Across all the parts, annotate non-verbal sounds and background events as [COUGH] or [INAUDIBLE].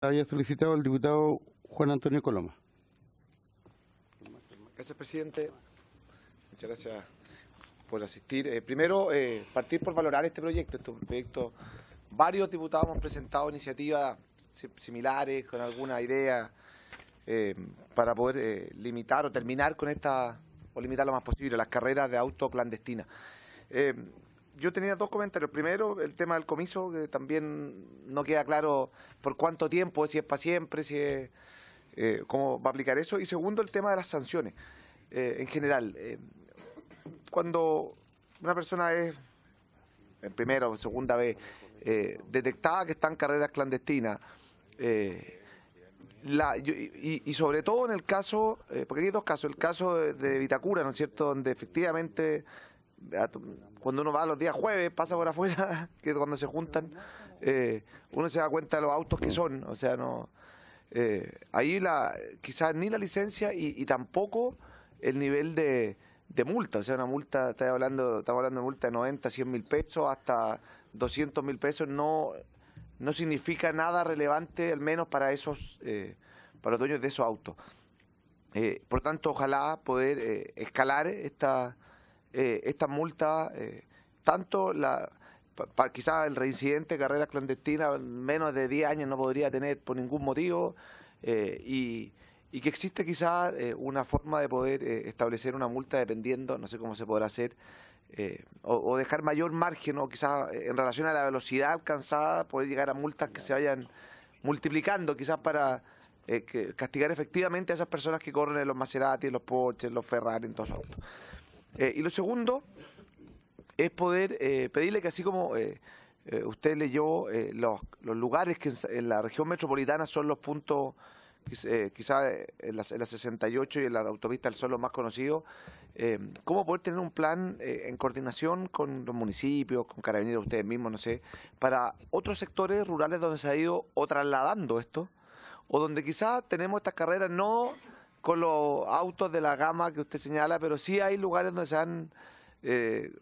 había solicitado el diputado Juan Antonio Coloma. Gracias, presidente. Muchas gracias por asistir. Eh, primero, eh, partir por valorar este proyecto. Este proyecto, varios diputados hemos presentado iniciativas similares, con alguna idea, eh, para poder limitar o terminar con esta, o limitar lo más posible, las carreras de auto clandestinas yo tenía dos comentarios. Primero, el tema del comiso, que también no queda claro por cuánto tiempo, si es para siempre, si eh, cómo va a aplicar eso. Y segundo, el tema de las sanciones eh, en general. Eh, cuando una persona es, en primera o segunda vez, detectada que está en carreras clandestinas, y, sobre todo en el caso, porque hay dos casos, el caso de Vitacura, ¿no es cierto?, donde efectivamente cuando uno va los días jueves, pasa por afuera, [LAUGHS] que cuando se juntan, eh, uno se da cuenta de los autos que son. O sea, no eh, ahí la quizás ni la licencia y, tampoco el nivel de, de, multa. O sea, una multa, estamos hablando, estamos hablando de multa de 90, 100 mil pesos hasta 200 mil pesos, no, no significa nada relevante, al menos para esos, eh, para los dueños de esos autos. por tanto, ojalá poder escalar esta eh, estas multas, eh, tanto la, quizás el reincidente carrera clandestina menos de 10 años no podría tener por ningún motivo eh, y, que existe quizás eh, una forma de poder establecer una multa dependiendo, no sé cómo se podrá hacer, o, dejar mayor margen o quizás en relación a la velocidad alcanzada poder llegar a multas que se vayan multiplicando quizás para castigar efectivamente a esas personas que corren en los Maserati, en los Porsche, en los Ferrari, en todos los autos. Eh, y lo segundo es poder eh, pedirle que así como eh, usted leyó los, lugares que en, la región metropolitana son los puntos, quizás en, la, 68 y en la autopista del los más conocidos, ¿cómo poder tener un plan en coordinación con los municipios, con carabineros, ustedes mismos, no sé, para otros sectores rurales donde se ha ido o trasladando esto? O donde quizás tenemos estas carreras no con los autos de la gama que usted señala, pero sí hay lugares donde se han eh,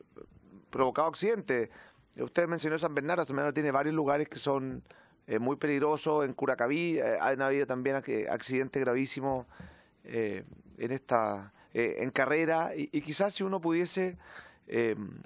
provocado accidentes. Usted mencionó San Bernardo, San Bernardo tiene varios lugares que son eh, muy peligrosos, en Curacaví eh, ha habido también accidentes gravísimos en esta en carrera y, quizás si uno pudiese em,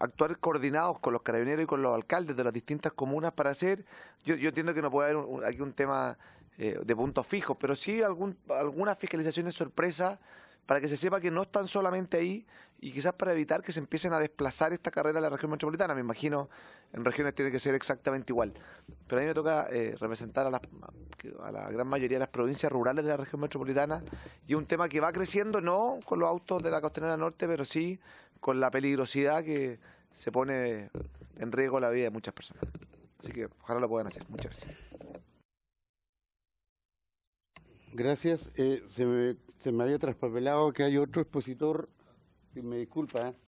actuar coordinados con los carabineros y con los alcaldes de las distintas comunas para hacer, yo, entiendo que no puede haber aquí un tema eh, de puntos fijos, pero sí algún, algunas fiscalizaciones sorpresa para que se sepa que no están solamente ahí y quizás para evitar que se empiecen a desplazar esta carrera a la región metropolitana. Me imagino en regiones tiene que ser exactamente igual. Pero a mí me toca eh, representar a la, a la gran mayoría de las provincias rurales de la región metropolitana y un tema que va creciendo, no con los autos de la costanera norte, pero sí con la peligrosidad que se pone en riesgo la vida de muchas personas. Así que ojalá lo puedan hacer. Muchas gracias. Gracias. Eh, se, me, había traspapelado que hay otro expositor, y me disculpa, ¿eh?